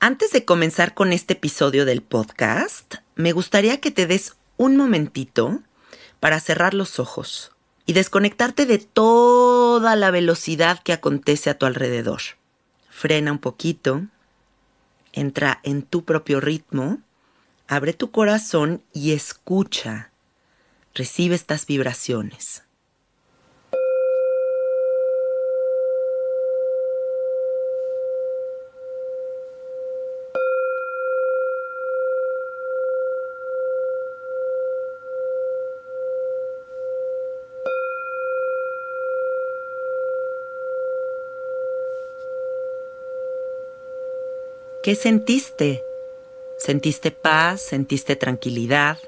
Antes de comenzar con este episodio del podcast, me gustaría que te des un momentito para cerrar los ojos y desconectarte de toda la velocidad que acontece a tu alrededor. Frena un poquito, entra en tu propio ritmo, abre tu corazón y escucha. Recibe estas vibraciones. ¿Qué sentiste? ¿Sentiste paz? ¿Sentiste tranquilidad?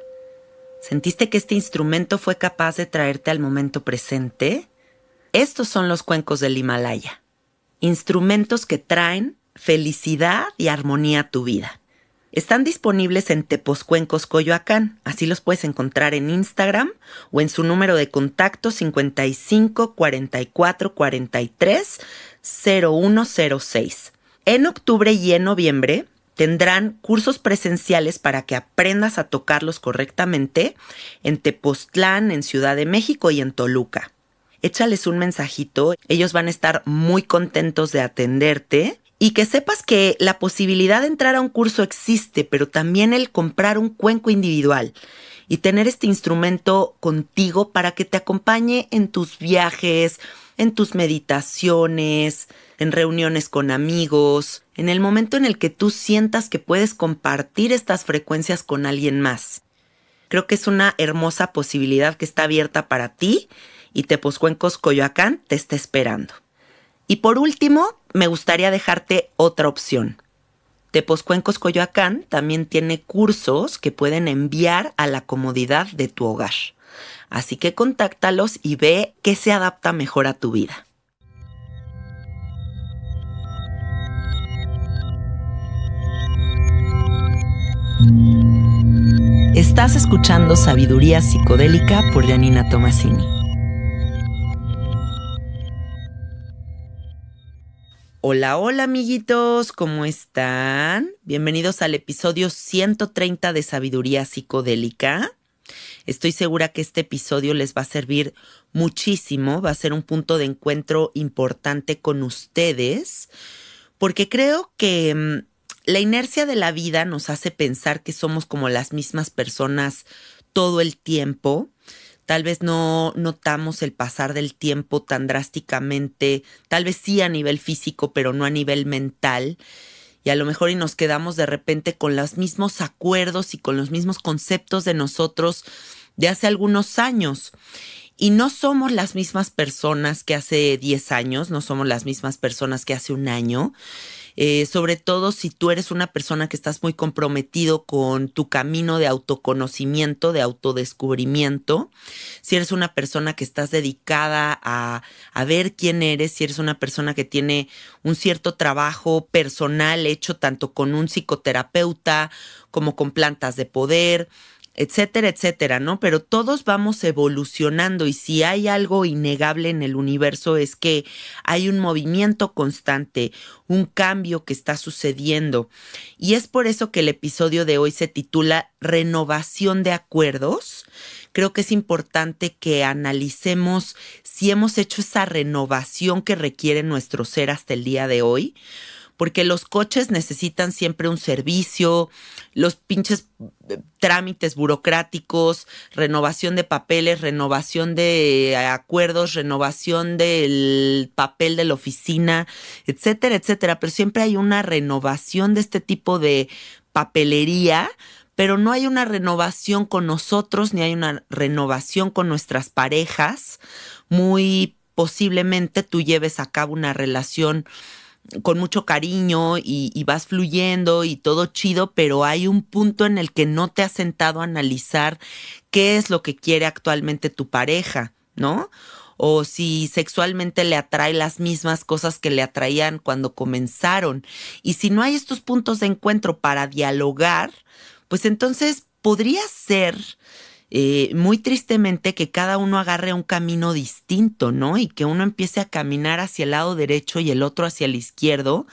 ¿Sentiste que este instrumento fue capaz de traerte al momento presente? Estos son los cuencos del Himalaya. Instrumentos que traen felicidad y armonía a tu vida. Están disponibles en Cuencos Coyoacán. Así los puedes encontrar en Instagram o en su número de contacto 55 44 43 0106. En octubre y en noviembre tendrán cursos presenciales para que aprendas a tocarlos correctamente en Tepoztlán, en Ciudad de México y en Toluca. Échales un mensajito, ellos van a estar muy contentos de atenderte y que sepas que la posibilidad de entrar a un curso existe, pero también el comprar un cuenco individual y tener este instrumento contigo para que te acompañe en tus viajes, en tus meditaciones, en reuniones con amigos, en el momento en el que tú sientas que puedes compartir estas frecuencias con alguien más. Creo que es una hermosa posibilidad que está abierta para ti y Tepozcuencos Coyoacán te está esperando. Y por último, me gustaría dejarte otra opción. Tepozcuencos Coyoacán también tiene cursos que pueden enviar a la comodidad de tu hogar. Así que contáctalos y ve qué se adapta mejor a tu vida. Estás escuchando Sabiduría Psicodélica por Janina Tomasini. Hola, hola amiguitos, ¿cómo están? Bienvenidos al episodio 130 de Sabiduría Psicodélica. Estoy segura que este episodio les va a servir muchísimo, va a ser un punto de encuentro importante con ustedes, porque creo que mm, la inercia de la vida nos hace pensar que somos como las mismas personas todo el tiempo. Tal vez no notamos el pasar del tiempo tan drásticamente, tal vez sí a nivel físico, pero no a nivel mental. Y a lo mejor y nos quedamos de repente con los mismos acuerdos y con los mismos conceptos de nosotros de hace algunos años. Y no somos las mismas personas que hace 10 años, no somos las mismas personas que hace un año. Eh, sobre todo si tú eres una persona que estás muy comprometido con tu camino de autoconocimiento, de autodescubrimiento, si eres una persona que estás dedicada a, a ver quién eres, si eres una persona que tiene un cierto trabajo personal hecho tanto con un psicoterapeuta como con plantas de poder, etcétera, etcétera, ¿no? Pero todos vamos evolucionando y si hay algo innegable en el universo es que hay un movimiento constante, un cambio que está sucediendo. Y es por eso que el episodio de hoy se titula Renovación de Acuerdos. Creo que es importante que analicemos si hemos hecho esa renovación que requiere nuestro ser hasta el día de hoy porque los coches necesitan siempre un servicio, los pinches eh, trámites burocráticos, renovación de papeles, renovación de eh, acuerdos, renovación del papel de la oficina, etcétera, etcétera. Pero siempre hay una renovación de este tipo de papelería pero no hay una renovación con nosotros, ni hay una renovación con nuestras parejas. Muy posiblemente tú lleves a cabo una relación con mucho cariño y, vas fluyendo y todo chido, pero hay un punto en el que no te has sentado a analizar qué es lo que quiere actualmente tu pareja, ¿no? O si sexualmente le atrae las mismas cosas que le atraían cuando comenzaron. Y si no hay estos puntos de encuentro para dialogar, pues entonces podría ser eh, muy tristemente que cada uno agarre un camino distinto, ¿no? Y que uno empiece a caminar hacia el lado derecho y el otro hacia el izquierdo.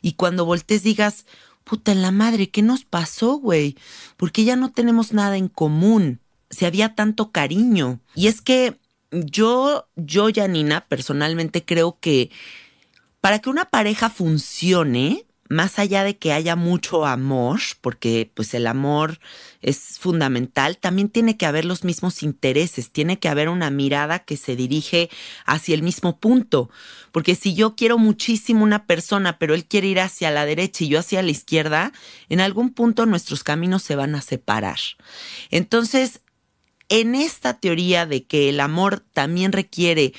Y cuando voltees digas, puta la madre, ¿qué nos pasó, güey? Porque ya no tenemos nada en común. se había tanto cariño. Y es que yo, yo, Janina, personalmente creo que para que una pareja funcione, más allá de que haya mucho amor, porque pues el amor es fundamental, también tiene que haber los mismos intereses, tiene que haber una mirada que se dirige hacia el mismo punto, porque si yo quiero muchísimo una persona, pero él quiere ir hacia la derecha y yo hacia la izquierda, en algún punto nuestros caminos se van a separar. Entonces, en esta teoría de que el amor también requiere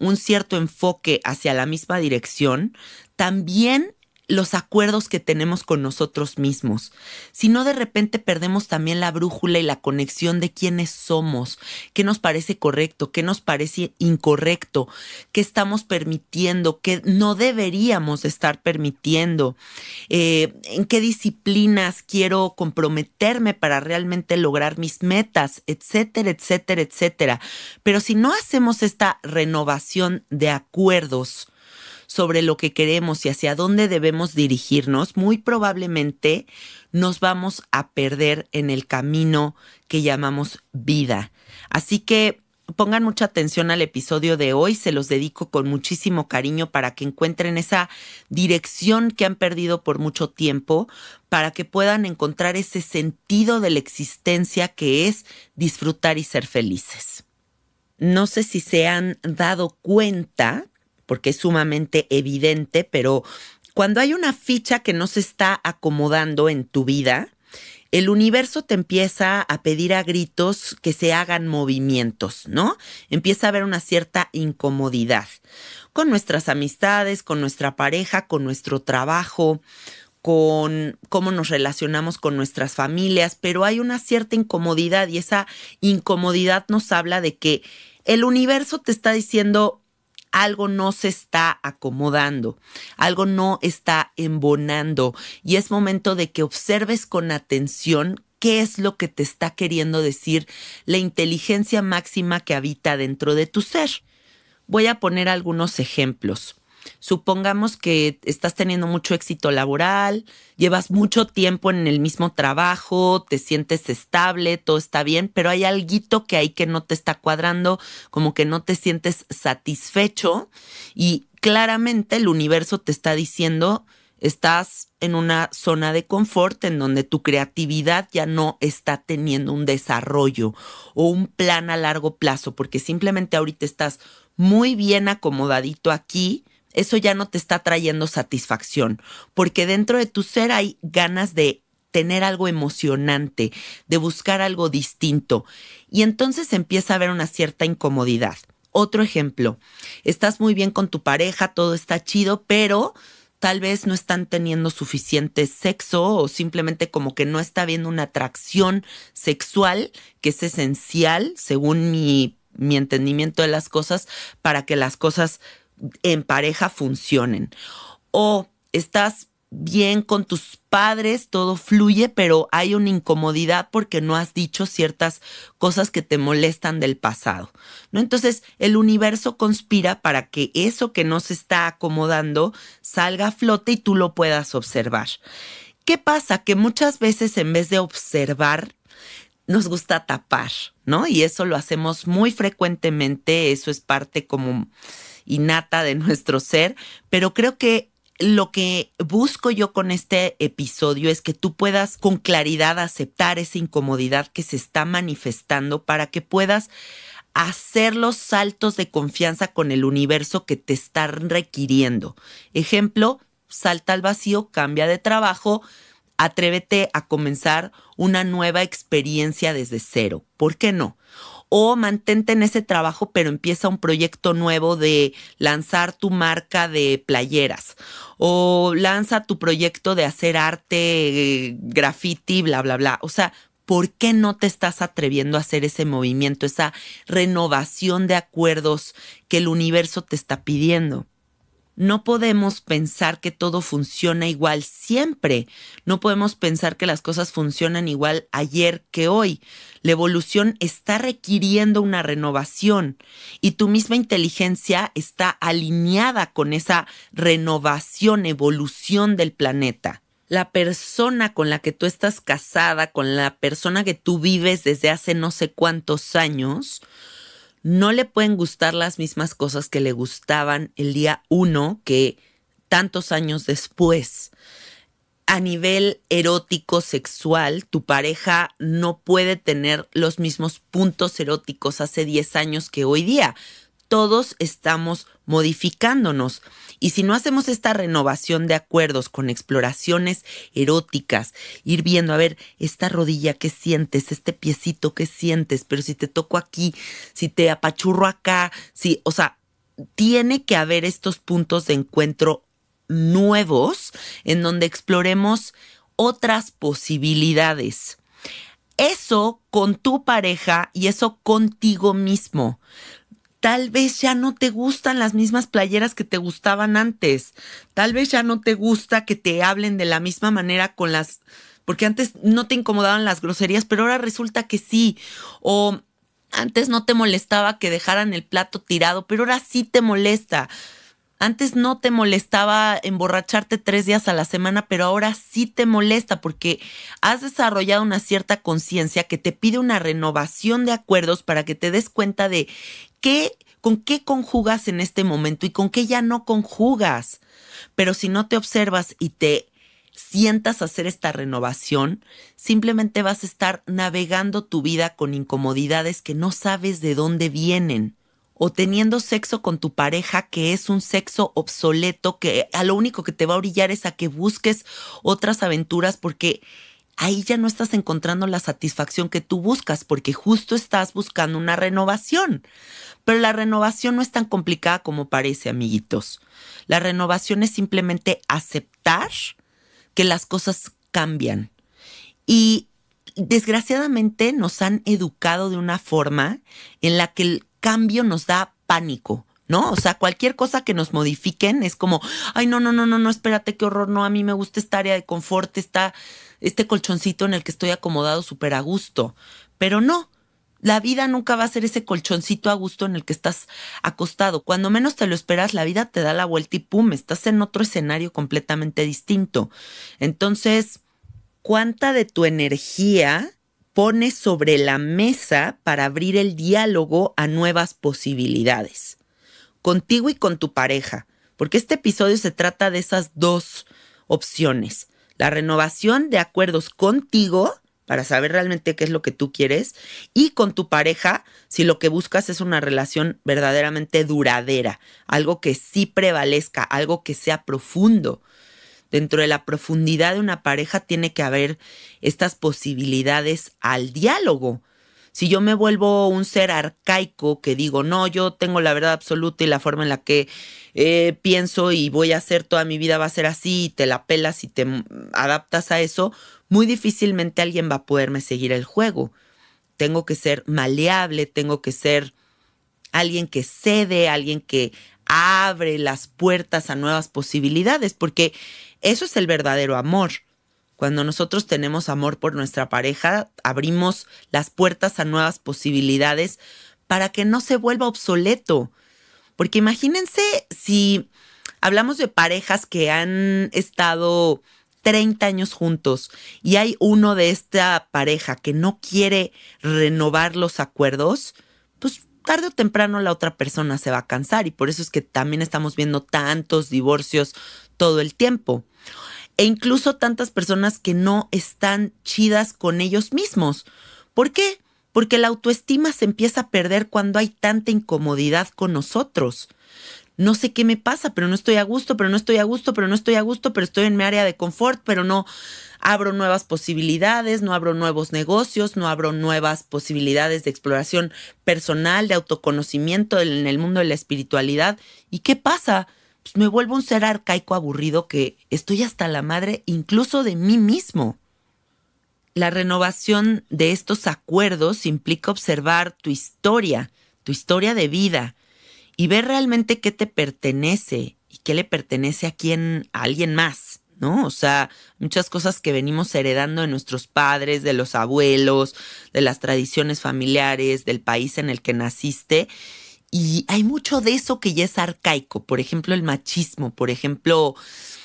un cierto enfoque hacia la misma dirección, también los acuerdos que tenemos con nosotros mismos. Si no, de repente perdemos también la brújula y la conexión de quiénes somos, qué nos parece correcto, qué nos parece incorrecto, qué estamos permitiendo, qué no deberíamos estar permitiendo, eh, en qué disciplinas quiero comprometerme para realmente lograr mis metas, etcétera, etcétera, etcétera. Pero si no hacemos esta renovación de acuerdos, sobre lo que queremos y hacia dónde debemos dirigirnos, muy probablemente nos vamos a perder en el camino que llamamos vida. Así que pongan mucha atención al episodio de hoy, se los dedico con muchísimo cariño para que encuentren esa dirección que han perdido por mucho tiempo, para que puedan encontrar ese sentido de la existencia que es disfrutar y ser felices. No sé si se han dado cuenta porque es sumamente evidente, pero cuando hay una ficha que no se está acomodando en tu vida, el universo te empieza a pedir a gritos que se hagan movimientos, ¿no? Empieza a haber una cierta incomodidad con nuestras amistades, con nuestra pareja, con nuestro trabajo, con cómo nos relacionamos con nuestras familias, pero hay una cierta incomodidad y esa incomodidad nos habla de que el universo te está diciendo, algo no se está acomodando, algo no está embonando y es momento de que observes con atención qué es lo que te está queriendo decir la inteligencia máxima que habita dentro de tu ser. Voy a poner algunos ejemplos supongamos que estás teniendo mucho éxito laboral, llevas mucho tiempo en el mismo trabajo, te sientes estable, todo está bien, pero hay algo que hay que no te está cuadrando, como que no te sientes satisfecho y claramente el universo te está diciendo, estás en una zona de confort en donde tu creatividad ya no está teniendo un desarrollo o un plan a largo plazo, porque simplemente ahorita estás muy bien acomodadito aquí, eso ya no te está trayendo satisfacción, porque dentro de tu ser hay ganas de tener algo emocionante, de buscar algo distinto. Y entonces empieza a haber una cierta incomodidad. Otro ejemplo, estás muy bien con tu pareja, todo está chido, pero tal vez no están teniendo suficiente sexo o simplemente como que no está habiendo una atracción sexual que es esencial, según mi, mi entendimiento de las cosas, para que las cosas en pareja funcionen. O estás bien con tus padres, todo fluye, pero hay una incomodidad porque no has dicho ciertas cosas que te molestan del pasado. ¿no? Entonces, el universo conspira para que eso que no se está acomodando salga a flote y tú lo puedas observar. ¿Qué pasa? Que muchas veces en vez de observar, nos gusta tapar, ¿no? Y eso lo hacemos muy frecuentemente, eso es parte como innata de nuestro ser, pero creo que lo que busco yo con este episodio es que tú puedas con claridad aceptar esa incomodidad que se está manifestando para que puedas hacer los saltos de confianza con el universo que te están requiriendo. Ejemplo, salta al vacío, cambia de trabajo, atrévete a comenzar una nueva experiencia desde cero. ¿Por qué no? o mantente en ese trabajo, pero empieza un proyecto nuevo de lanzar tu marca de playeras o lanza tu proyecto de hacer arte, eh, graffiti, bla, bla, bla. O sea, ¿por qué no te estás atreviendo a hacer ese movimiento, esa renovación de acuerdos que el universo te está pidiendo? No podemos pensar que todo funciona igual siempre. No podemos pensar que las cosas funcionan igual ayer que hoy. La evolución está requiriendo una renovación y tu misma inteligencia está alineada con esa renovación, evolución del planeta la persona con la que tú estás casada, con la persona que tú vives desde hace no sé cuántos años, no le pueden gustar las mismas cosas que le gustaban el día uno que tantos años después. A nivel erótico sexual, tu pareja no puede tener los mismos puntos eróticos hace 10 años que hoy día. Todos estamos modificándonos. Y si no hacemos esta renovación de acuerdos con exploraciones eróticas, ir viendo, a ver, esta rodilla que sientes, este piecito que sientes, pero si te toco aquí, si te apachurro acá, si, o sea, tiene que haber estos puntos de encuentro nuevos en donde exploremos otras posibilidades. Eso con tu pareja y eso contigo mismo tal vez ya no te gustan las mismas playeras que te gustaban antes. Tal vez ya no te gusta que te hablen de la misma manera con las... Porque antes no te incomodaban las groserías, pero ahora resulta que sí. O antes no te molestaba que dejaran el plato tirado, pero ahora sí te molesta. Antes no te molestaba emborracharte tres días a la semana, pero ahora sí te molesta porque has desarrollado una cierta conciencia que te pide una renovación de acuerdos para que te des cuenta de con qué conjugas en este momento y con qué ya no conjugas. Pero si no te observas y te sientas hacer esta renovación, simplemente vas a estar navegando tu vida con incomodidades que no sabes de dónde vienen o teniendo sexo con tu pareja que es un sexo obsoleto que a lo único que te va a orillar es a que busques otras aventuras porque ahí ya no estás encontrando la satisfacción que tú buscas porque justo estás buscando una renovación. Pero la renovación no es tan complicada como parece, amiguitos. La renovación es simplemente aceptar que las cosas cambian. Y desgraciadamente nos han educado de una forma en la que el cambio nos da pánico. ¿no? O sea, cualquier cosa que nos modifiquen es como, ay, no, no, no, no, no, espérate, qué horror, no, a mí me gusta esta área de confort, está este colchoncito en el que estoy acomodado súper a gusto. Pero no, la vida nunca va a ser ese colchoncito a gusto en el que estás acostado. Cuando menos te lo esperas, la vida te da la vuelta y pum, estás en otro escenario completamente distinto. Entonces, ¿cuánta de tu energía pones sobre la mesa para abrir el diálogo a nuevas posibilidades? Contigo y con tu pareja, porque este episodio se trata de esas dos opciones la renovación de acuerdos contigo para saber realmente qué es lo que tú quieres y con tu pareja si lo que buscas es una relación verdaderamente duradera, algo que sí prevalezca, algo que sea profundo. Dentro de la profundidad de una pareja tiene que haber estas posibilidades al diálogo, si yo me vuelvo un ser arcaico que digo, no, yo tengo la verdad absoluta y la forma en la que eh, pienso y voy a hacer toda mi vida va a ser así y te la pelas y te adaptas a eso, muy difícilmente alguien va a poderme seguir el juego. Tengo que ser maleable, tengo que ser alguien que cede, alguien que abre las puertas a nuevas posibilidades, porque eso es el verdadero amor cuando nosotros tenemos amor por nuestra pareja, abrimos las puertas a nuevas posibilidades para que no se vuelva obsoleto. Porque imagínense si hablamos de parejas que han estado 30 años juntos y hay uno de esta pareja que no quiere renovar los acuerdos, pues tarde o temprano la otra persona se va a cansar y por eso es que también estamos viendo tantos divorcios todo el tiempo e incluso tantas personas que no están chidas con ellos mismos. ¿Por qué? Porque la autoestima se empieza a perder cuando hay tanta incomodidad con nosotros. No sé qué me pasa, pero no estoy a gusto, pero no estoy a gusto, pero no estoy a gusto, pero estoy en mi área de confort, pero no abro nuevas posibilidades, no abro nuevos negocios, no abro nuevas posibilidades de exploración personal, de autoconocimiento en el mundo de la espiritualidad. ¿Y qué pasa? pues me vuelvo un ser arcaico aburrido que estoy hasta la madre incluso de mí mismo. La renovación de estos acuerdos implica observar tu historia, tu historia de vida, y ver realmente qué te pertenece y qué le pertenece a quién, a alguien más, ¿no? O sea, muchas cosas que venimos heredando de nuestros padres, de los abuelos, de las tradiciones familiares, del país en el que naciste y hay mucho de eso que ya es arcaico, por ejemplo el machismo, por ejemplo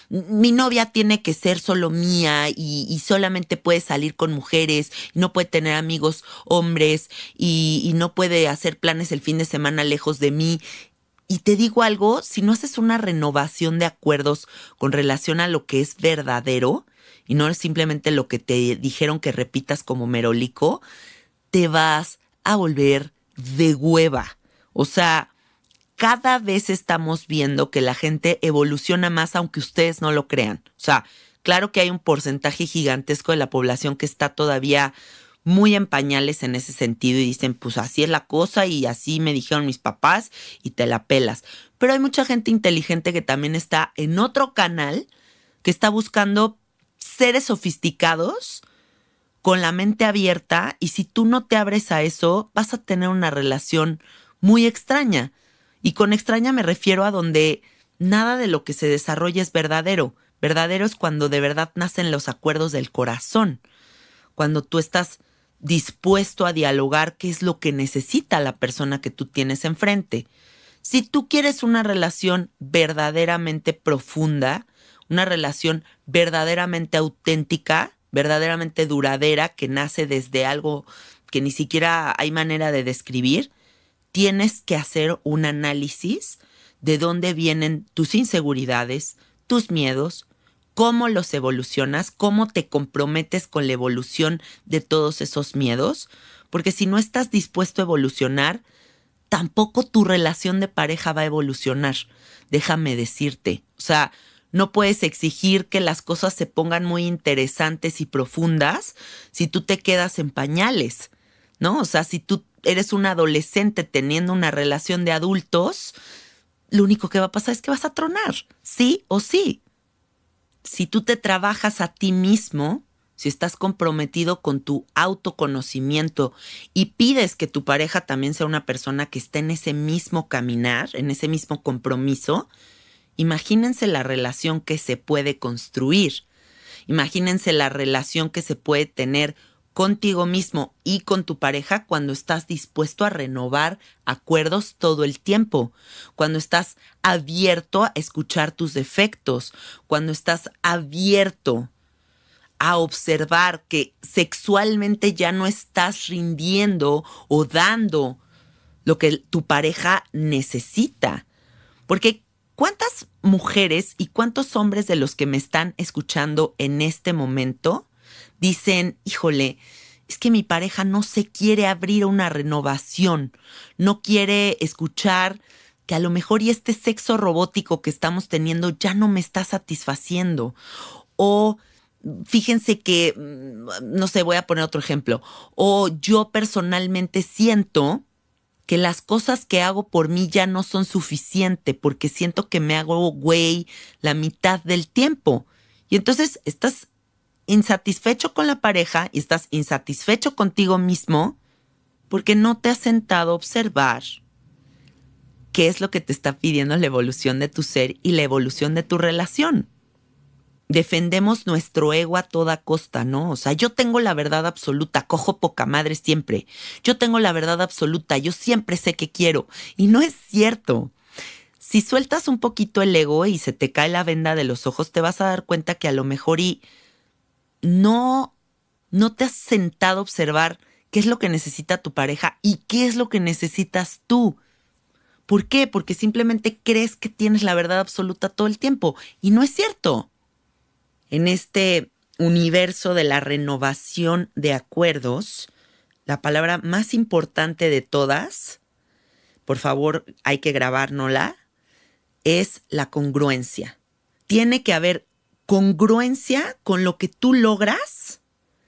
mi novia tiene que ser solo mía y, solamente puede salir con mujeres, no puede tener amigos hombres y, no puede hacer planes el fin de semana lejos de mí. Y te digo algo, si no haces una renovación de acuerdos con relación a lo que es verdadero y no es simplemente lo que te dijeron que repitas como merólico, te vas a volver de hueva. O sea, cada vez estamos viendo que la gente evoluciona más aunque ustedes no lo crean. O sea, claro que hay un porcentaje gigantesco de la población que está todavía muy en pañales en ese sentido y dicen, pues así es la cosa y así me dijeron mis papás y te la pelas. Pero hay mucha gente inteligente que también está en otro canal que está buscando seres sofisticados con la mente abierta y si tú no te abres a eso, vas a tener una relación muy extraña. Y con extraña me refiero a donde nada de lo que se desarrolla es verdadero. Verdadero es cuando de verdad nacen los acuerdos del corazón, cuando tú estás dispuesto a dialogar qué es lo que necesita la persona que tú tienes enfrente. Si tú quieres una relación verdaderamente profunda, una relación verdaderamente auténtica, verdaderamente duradera, que nace desde algo que ni siquiera hay manera de describir, tienes que hacer un análisis de dónde vienen tus inseguridades, tus miedos, cómo los evolucionas, cómo te comprometes con la evolución de todos esos miedos, porque si no estás dispuesto a evolucionar, tampoco tu relación de pareja va a evolucionar, déjame decirte. O sea, no puedes exigir que las cosas se pongan muy interesantes y profundas si tú te quedas en pañales, ¿no? O sea, si tú eres un adolescente teniendo una relación de adultos, lo único que va a pasar es que vas a tronar, sí o sí. Si tú te trabajas a ti mismo, si estás comprometido con tu autoconocimiento y pides que tu pareja también sea una persona que esté en ese mismo caminar, en ese mismo compromiso, imagínense la relación que se puede construir, imagínense la relación que se puede tener contigo mismo y con tu pareja cuando estás dispuesto a renovar acuerdos todo el tiempo, cuando estás abierto a escuchar tus defectos, cuando estás abierto a observar que sexualmente ya no estás rindiendo o dando lo que tu pareja necesita. Porque ¿cuántas mujeres y cuántos hombres de los que me están escuchando en este momento dicen, híjole, es que mi pareja no se quiere abrir a una renovación, no quiere escuchar que a lo mejor y este sexo robótico que estamos teniendo ya no me está satisfaciendo. O fíjense que, mm, no sé, voy a poner otro ejemplo. O yo personalmente siento que las cosas que hago por mí ya no son suficientes porque siento que me hago güey la mitad del tiempo. Y entonces estás insatisfecho con la pareja y estás insatisfecho contigo mismo porque no te has sentado a observar qué es lo que te está pidiendo la evolución de tu ser y la evolución de tu relación. Defendemos nuestro ego a toda costa, ¿no? O sea, yo tengo la verdad absoluta, cojo poca madre siempre. Yo tengo la verdad absoluta, yo siempre sé que quiero. Y no es cierto. Si sueltas un poquito el ego y se te cae la venda de los ojos, te vas a dar cuenta que a lo mejor y no, no te has sentado a observar qué es lo que necesita tu pareja y qué es lo que necesitas tú. ¿Por qué? Porque simplemente crees que tienes la verdad absoluta todo el tiempo y no es cierto. En este universo de la renovación de acuerdos, la palabra más importante de todas, por favor hay que grabárnosla, es la congruencia. Tiene que haber congruencia con lo que tú logras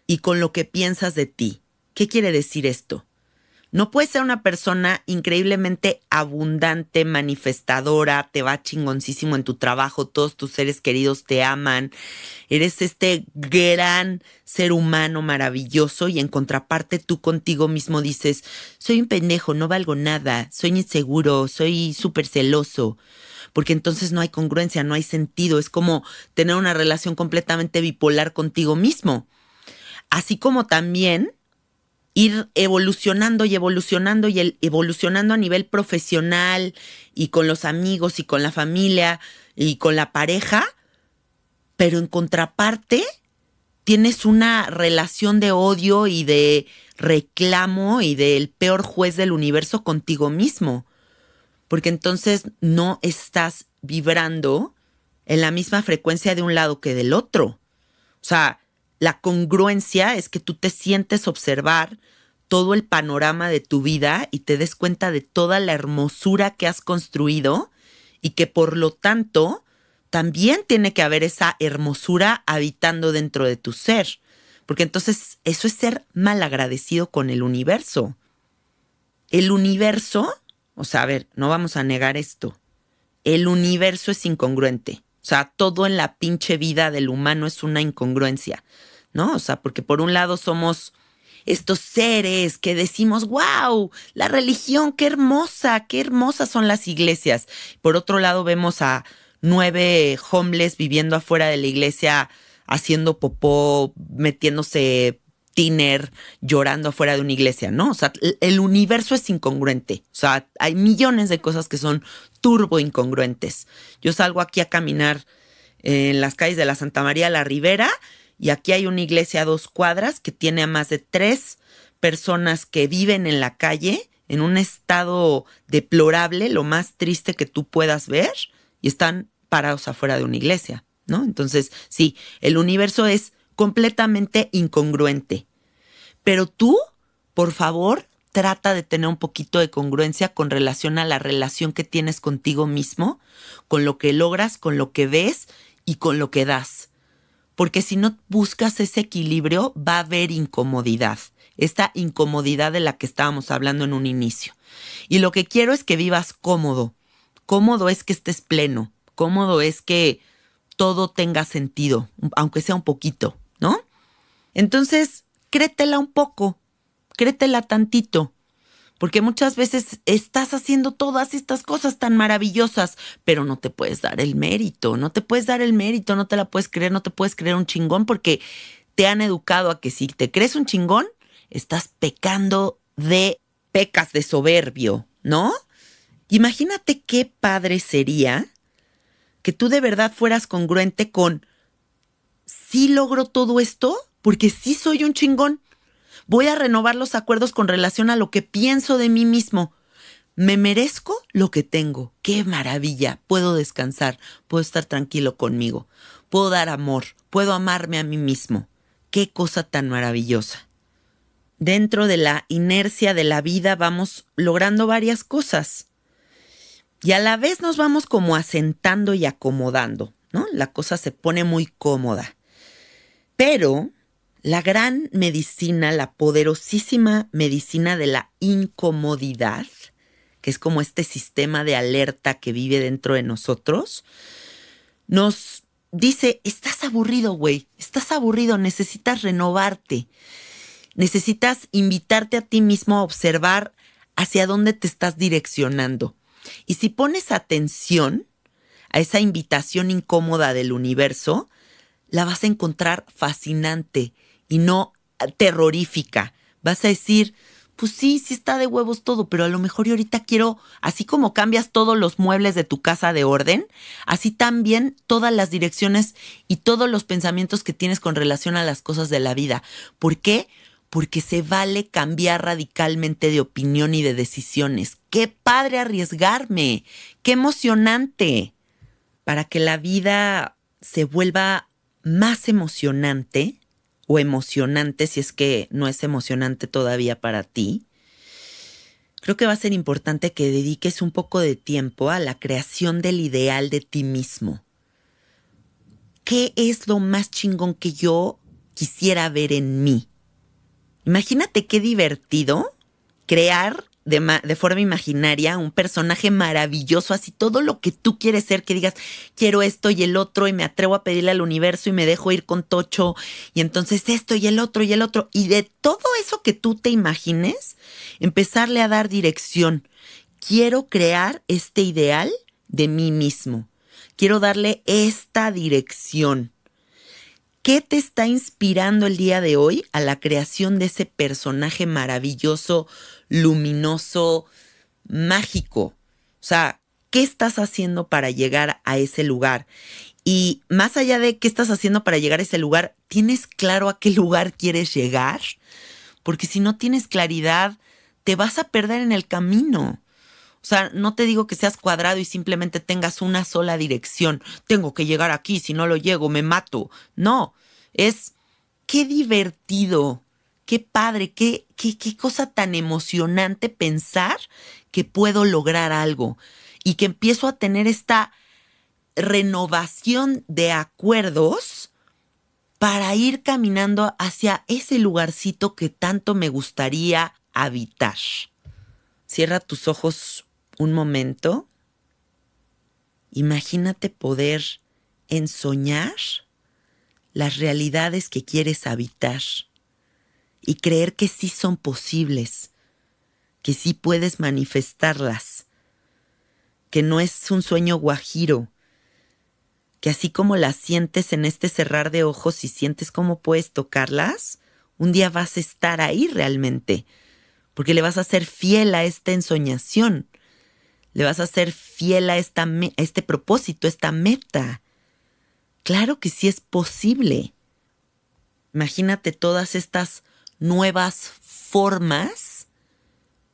y con lo que piensas de ti. ¿Qué quiere decir esto? No puedes ser una persona increíblemente abundante, manifestadora, te va chingoncísimo en tu trabajo, todos tus seres queridos te aman, eres este gran ser humano maravilloso y en contraparte tú contigo mismo dices, soy un pendejo, no valgo nada, soy inseguro, soy súper celoso porque entonces no hay congruencia, no hay sentido, es como tener una relación completamente bipolar contigo mismo. Así como también ir evolucionando y evolucionando y evolucionando a nivel profesional y con los amigos y con la familia y con la pareja, pero en contraparte tienes una relación de odio y de reclamo y del peor juez del universo contigo mismo porque entonces no estás vibrando en la misma frecuencia de un lado que del otro. O sea, la congruencia es que tú te sientes observar todo el panorama de tu vida y te des cuenta de toda la hermosura que has construido y que por lo tanto también tiene que haber esa hermosura habitando dentro de tu ser. Porque entonces eso es ser mal agradecido con el universo. El universo o sea, a ver, no vamos a negar esto. El universo es incongruente. O sea, todo en la pinche vida del humano es una incongruencia, ¿no? O sea, porque por un lado somos estos seres que decimos, wow, la religión, qué hermosa, qué hermosas son las iglesias. Por otro lado vemos a nueve homeless viviendo afuera de la iglesia, haciendo popó, metiéndose tiner llorando afuera de una iglesia, ¿no? O sea, el universo es incongruente. O sea, hay millones de cosas que son turbo incongruentes. Yo salgo aquí a caminar eh, en las calles de la Santa María la Ribera y aquí hay una iglesia a dos cuadras que tiene a más de tres personas que viven en la calle en un estado deplorable, lo más triste que tú puedas ver, y están parados afuera de una iglesia, ¿no? Entonces, sí, el universo es completamente incongruente. Pero tú, por favor, trata de tener un poquito de congruencia con relación a la relación que tienes contigo mismo, con lo que logras, con lo que ves y con lo que das. Porque si no buscas ese equilibrio, va a haber incomodidad. Esta incomodidad de la que estábamos hablando en un inicio. Y lo que quiero es que vivas cómodo. Cómodo es que estés pleno. Cómodo es que todo tenga sentido, aunque sea un poquito. Entonces, créetela un poco, créetela tantito, porque muchas veces estás haciendo todas estas cosas tan maravillosas, pero no te puedes dar el mérito, no te puedes dar el mérito, no te la puedes creer, no te puedes creer un chingón, porque te han educado a que si te crees un chingón, estás pecando de pecas de soberbio, ¿no? Imagínate qué padre sería que tú de verdad fueras congruente con, si logro todo esto, porque sí soy un chingón. Voy a renovar los acuerdos con relación a lo que pienso de mí mismo. Me merezco lo que tengo. ¡Qué maravilla! Puedo descansar, puedo estar tranquilo conmigo, puedo dar amor, puedo amarme a mí mismo. ¡Qué cosa tan maravillosa! Dentro de la inercia de la vida vamos logrando varias cosas y a la vez nos vamos como asentando y acomodando, ¿no? La cosa se pone muy cómoda. Pero la gran medicina, la poderosísima medicina de la incomodidad, que es como este sistema de alerta que vive dentro de nosotros, nos dice, estás aburrido, güey, estás aburrido, necesitas renovarte, necesitas invitarte a ti mismo a observar hacia dónde te estás direccionando. Y si pones atención a esa invitación incómoda del universo, la vas a encontrar fascinante y no terrorífica. Vas a decir, pues sí, sí está de huevos todo, pero a lo mejor yo ahorita quiero, así como cambias todos los muebles de tu casa de orden, así también todas las direcciones y todos los pensamientos que tienes con relación a las cosas de la vida. ¿Por qué? Porque se vale cambiar radicalmente de opinión y de decisiones. Qué padre arriesgarme, qué emocionante. Para que la vida se vuelva más emocionante, o emocionante, si es que no es emocionante todavía para ti, creo que va a ser importante que dediques un poco de tiempo a la creación del ideal de ti mismo. ¿Qué es lo más chingón que yo quisiera ver en mí? Imagínate qué divertido crear de, forma imaginaria, un personaje maravilloso, así todo lo que tú quieres ser, que digas, quiero esto y el otro, y me atrevo a pedirle al universo y me dejo ir con Tocho, y entonces esto y el otro y el otro, y de todo eso que tú te imagines, empezarle a dar dirección. Quiero crear este ideal de mí mismo. Quiero darle esta dirección. ¿Qué te está inspirando el día de hoy a la creación de ese personaje maravilloso, luminoso, mágico? O sea, ¿qué estás haciendo para llegar a ese lugar? Y más allá de qué estás haciendo para llegar a ese lugar, ¿tienes claro a qué lugar quieres llegar? Porque si no tienes claridad, te vas a perder en el camino. O sea, no te digo que seas cuadrado y simplemente tengas una sola dirección. Tengo que llegar aquí, si no lo llego, me mato. No, es qué divertido, qué padre, qué, qué, qué cosa tan emocionante pensar que puedo lograr algo y que empiezo a tener esta renovación de acuerdos para ir caminando hacia ese lugarcito que tanto me gustaría habitar. Cierra tus ojos un momento, imagínate poder ensoñar las realidades que quieres habitar y creer que sí son posibles, que sí puedes manifestarlas, que no es un sueño guajiro, que así como las sientes en este cerrar de ojos y sientes cómo puedes tocarlas, un día vas a estar ahí realmente, porque le vas a ser fiel a esta ensoñación. Le vas a ser fiel a, esta este propósito, a esta meta. Claro que sí es posible. Imagínate todas estas nuevas formas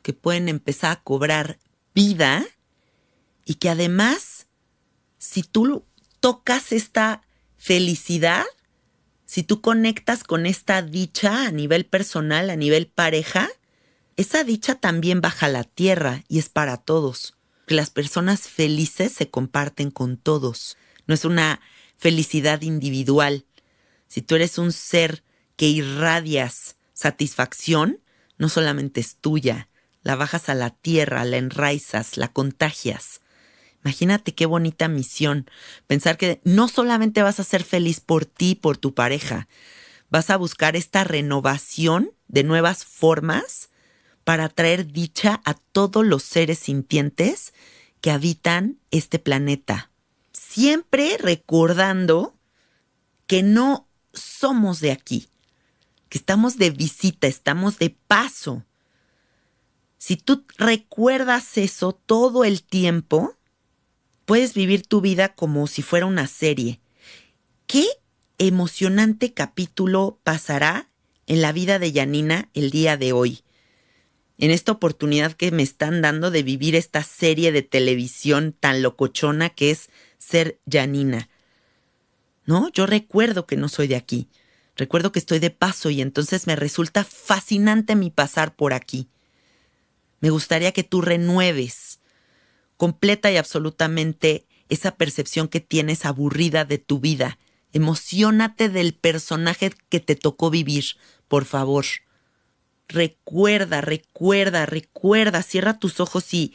que pueden empezar a cobrar vida y que además, si tú tocas esta felicidad, si tú conectas con esta dicha a nivel personal, a nivel pareja, esa dicha también baja a la tierra y es para todos las personas felices se comparten con todos. No es una felicidad individual. Si tú eres un ser que irradias satisfacción, no solamente es tuya, la bajas a la tierra, la enraizas, la contagias. Imagínate qué bonita misión. Pensar que no solamente vas a ser feliz por ti, por tu pareja, vas a buscar esta renovación de nuevas formas para traer dicha a todos los seres sintientes que habitan este planeta. Siempre recordando que no somos de aquí, que estamos de visita, estamos de paso. Si tú recuerdas eso todo el tiempo, puedes vivir tu vida como si fuera una serie. ¿Qué emocionante capítulo pasará en la vida de Yanina el día de hoy? en esta oportunidad que me están dando de vivir esta serie de televisión tan locochona que es ser Janina. No, yo recuerdo que no soy de aquí. Recuerdo que estoy de paso y entonces me resulta fascinante mi pasar por aquí. Me gustaría que tú renueves completa y absolutamente esa percepción que tienes aburrida de tu vida. Emocionate del personaje que te tocó vivir, por favor. Recuerda, recuerda, recuerda, cierra tus ojos y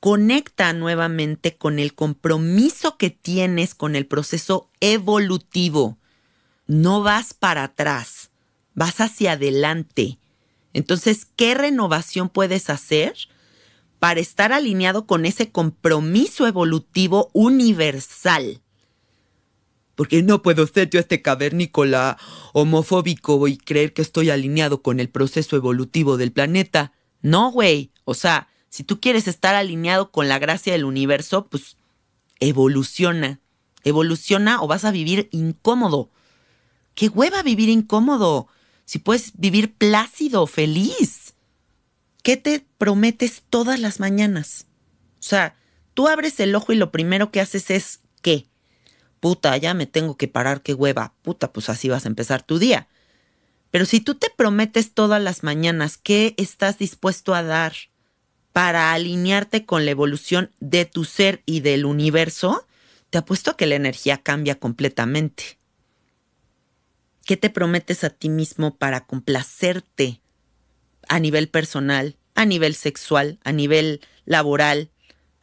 conecta nuevamente con el compromiso que tienes con el proceso evolutivo. No vas para atrás, vas hacia adelante. Entonces, ¿qué renovación puedes hacer para estar alineado con ese compromiso evolutivo universal? Porque no puedo ser yo este cavernícola homofóbico y creer que estoy alineado con el proceso evolutivo del planeta. No, güey. O sea, si tú quieres estar alineado con la gracia del universo, pues evoluciona. Evoluciona o vas a vivir incómodo. ¿Qué hueva vivir incómodo? Si puedes vivir plácido, feliz. ¿Qué te prometes todas las mañanas? O sea, tú abres el ojo y lo primero que haces es ¿qué? puta, ya me tengo que parar, qué hueva, puta, pues así vas a empezar tu día. Pero si tú te prometes todas las mañanas qué estás dispuesto a dar para alinearte con la evolución de tu ser y del universo, te apuesto a que la energía cambia completamente. ¿Qué te prometes a ti mismo para complacerte a nivel personal, a nivel sexual, a nivel laboral,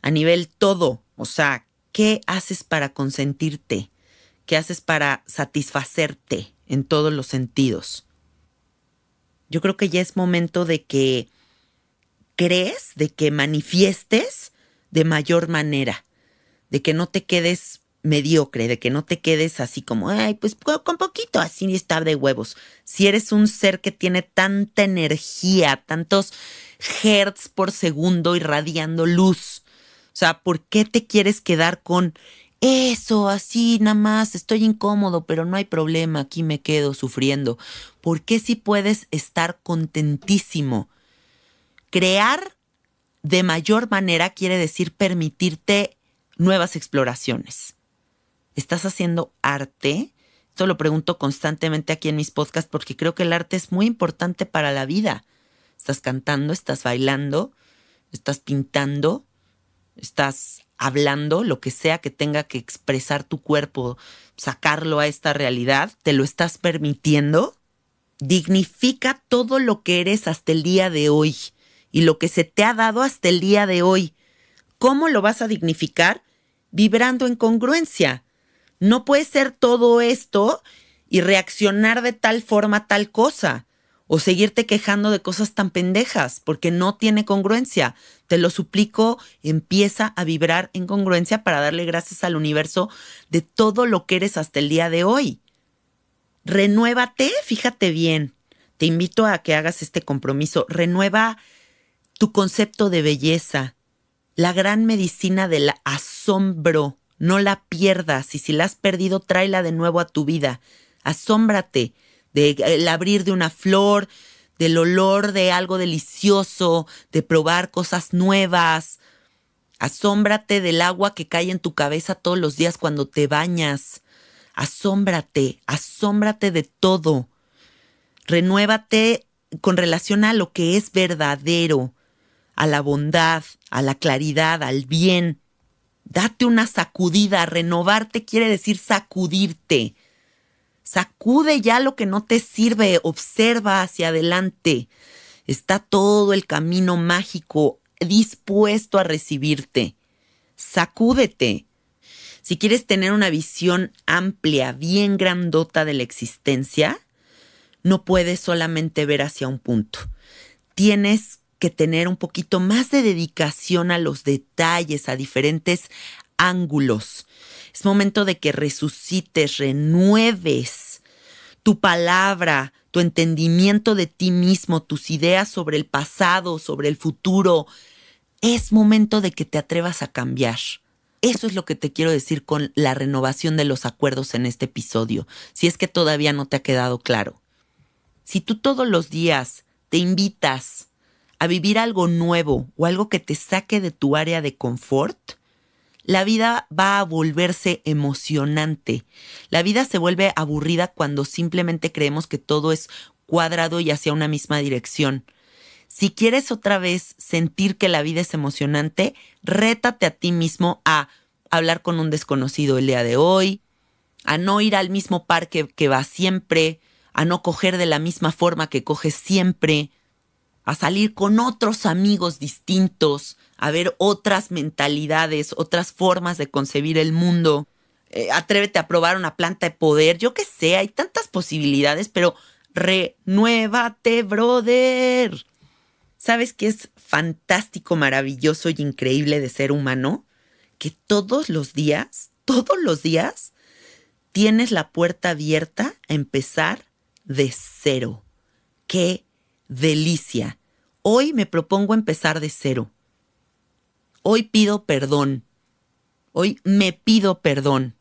a nivel todo? O sea, ¿qué haces para consentirte? ¿Qué haces para satisfacerte en todos los sentidos? Yo creo que ya es momento de que crees, de que manifiestes de mayor manera, de que no te quedes mediocre, de que no te quedes así como, ay, pues con poquito, así ni está de huevos. Si eres un ser que tiene tanta energía, tantos hertz por segundo irradiando luz, o sea, ¿por qué te quieres quedar con eso, así nada más, estoy incómodo, pero no hay problema, aquí me quedo sufriendo? ¿Por qué si puedes estar contentísimo? Crear de mayor manera quiere decir permitirte nuevas exploraciones. ¿Estás haciendo arte? Esto lo pregunto constantemente aquí en mis podcasts porque creo que el arte es muy importante para la vida. Estás cantando, estás bailando, estás pintando, estás hablando, lo que sea que tenga que expresar tu cuerpo, sacarlo a esta realidad, te lo estás permitiendo, dignifica todo lo que eres hasta el día de hoy y lo que se te ha dado hasta el día de hoy. ¿Cómo lo vas a dignificar? Vibrando en congruencia. No puede ser todo esto y reaccionar de tal forma tal cosa o seguirte quejando de cosas tan pendejas, porque no tiene congruencia. Te lo suplico, empieza a vibrar en congruencia para darle gracias al universo de todo lo que eres hasta el día de hoy. Renuévate, fíjate bien. Te invito a que hagas este compromiso. Renueva tu concepto de belleza, la gran medicina del asombro. No la pierdas y si la has perdido, tráela de nuevo a tu vida. Asómbrate de el abrir de una flor, del olor de algo delicioso, de probar cosas nuevas. Asómbrate del agua que cae en tu cabeza todos los días cuando te bañas. Asómbrate, asómbrate de todo. Renuévate con relación a lo que es verdadero, a la bondad, a la claridad, al bien. Date una sacudida. Renovarte quiere decir sacudirte. Sacude ya lo que no te sirve, observa hacia adelante. Está todo el camino mágico dispuesto a recibirte. Sacúdete. Si quieres tener una visión amplia, bien grandota de la existencia, no puedes solamente ver hacia un punto. Tienes que tener un poquito más de dedicación a los detalles, a diferentes ángulos. Es momento de que resucites, renueves tu palabra, tu entendimiento de ti mismo, tus ideas sobre el pasado, sobre el futuro. Es momento de que te atrevas a cambiar. Eso es lo que te quiero decir con la renovación de los acuerdos en este episodio, si es que todavía no te ha quedado claro. Si tú todos los días te invitas a vivir algo nuevo o algo que te saque de tu área de confort, la vida va a volverse emocionante. La vida se vuelve aburrida cuando simplemente creemos que todo es cuadrado y hacia una misma dirección. Si quieres otra vez sentir que la vida es emocionante, rétate a ti mismo a hablar con un desconocido el día de hoy, a no ir al mismo parque que va siempre, a no coger de la misma forma que coges siempre, a salir con otros amigos distintos, a ver otras mentalidades, otras formas de concebir el mundo. Eh, atrévete a probar una planta de poder, yo qué sé, hay tantas posibilidades, pero renuévate, brother. ¿Sabes qué es fantástico, maravilloso y increíble de ser humano? Que todos los días, todos los días, tienes la puerta abierta a empezar de cero. ¡Qué delicia! Hoy me propongo empezar de cero. Hoy pido perdón. Hoy me pido perdón.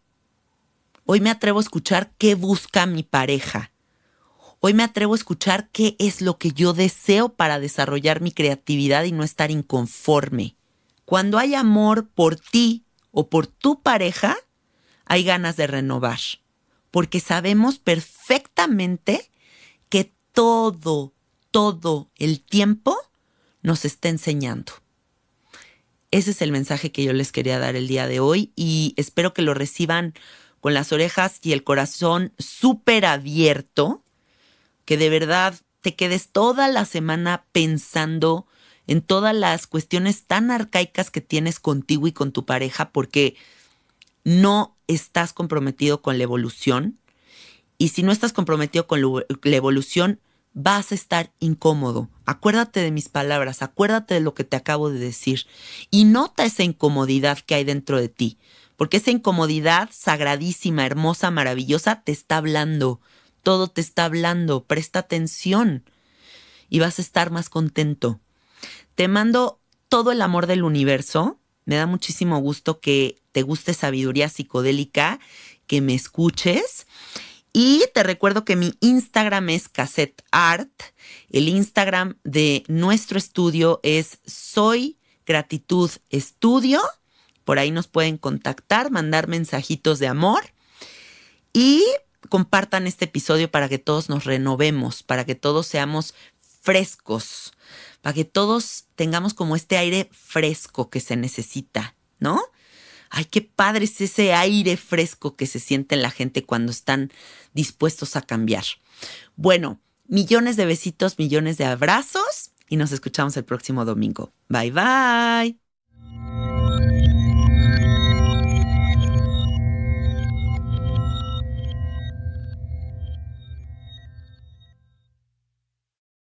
Hoy me atrevo a escuchar qué busca mi pareja. Hoy me atrevo a escuchar qué es lo que yo deseo para desarrollar mi creatividad y no estar inconforme. Cuando hay amor por ti o por tu pareja, hay ganas de renovar, porque sabemos perfectamente que todo todo el tiempo nos está enseñando. Ese es el mensaje que yo les quería dar el día de hoy y espero que lo reciban con las orejas y el corazón súper abierto, que de verdad te quedes toda la semana pensando en todas las cuestiones tan arcaicas que tienes contigo y con tu pareja porque no estás comprometido con la evolución. Y si no estás comprometido con la evolución, vas a estar incómodo. Acuérdate de mis palabras, acuérdate de lo que te acabo de decir y nota esa incomodidad que hay dentro de ti, porque esa incomodidad sagradísima, hermosa, maravillosa, te está hablando, todo te está hablando, presta atención y vas a estar más contento. Te mando todo el amor del universo, me da muchísimo gusto que te guste sabiduría psicodélica, que me escuches y te recuerdo que mi Instagram es Cassette El Instagram de nuestro estudio es Soy Gratitud Estudio. Por ahí nos pueden contactar, mandar mensajitos de amor. Y compartan este episodio para que todos nos renovemos, para que todos seamos frescos, para que todos tengamos como este aire fresco que se necesita, ¿no? ay, qué padre es ese aire fresco que se siente en la gente cuando están dispuestos a cambiar. Bueno, millones de besitos, millones de abrazos y nos escuchamos el próximo domingo. Bye bye.